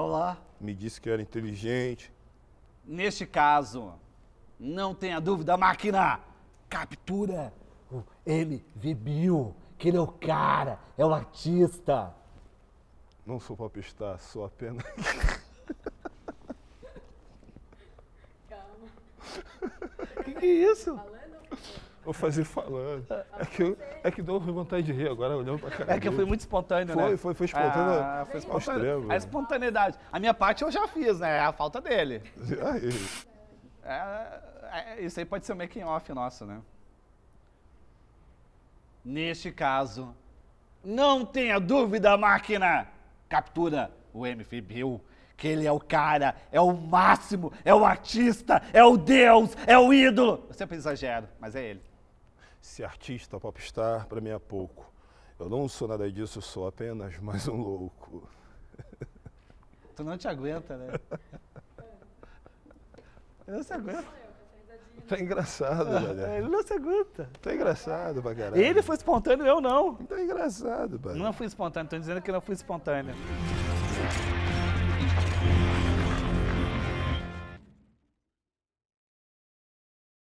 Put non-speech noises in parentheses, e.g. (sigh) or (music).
Olá, Me disse que era inteligente. Neste caso, não tenha dúvida, máquina! Captura o MV Bill, que ele é o cara, é o artista. Não sou popstar, sou apenas. (laughs) Calma. que que é isso? Falando. Vou fazer falando. É que, eu, é que deu vontade de rir agora, olhando pra caralho. É que foi muito espontâneo, né? foi, né? Foi, foi espontâneo. Ah, né? foi espontâneo. A espontaneidade. A minha parte eu já fiz, né? É a falta dele. É, é, isso aí pode ser um making off nosso, né? Neste caso, não tenha dúvida, máquina! Captura o bill que ele é o cara, é o máximo, é o artista, é o deus, é o ídolo! Eu sempre exagero, mas é ele se artista, popstar, para mim é pouco. Eu não sou nada disso, eu sou apenas (laughs) mais um louco. Tu não te aguenta, né? Ele não se aguenta. Tá engraçado, galera. Ah, ele não se aguenta. Tá engraçado pra caralho. Ele foi espontâneo, eu não. Tá engraçado, velho. Não fui espontâneo, tô dizendo que não fui espontâneo.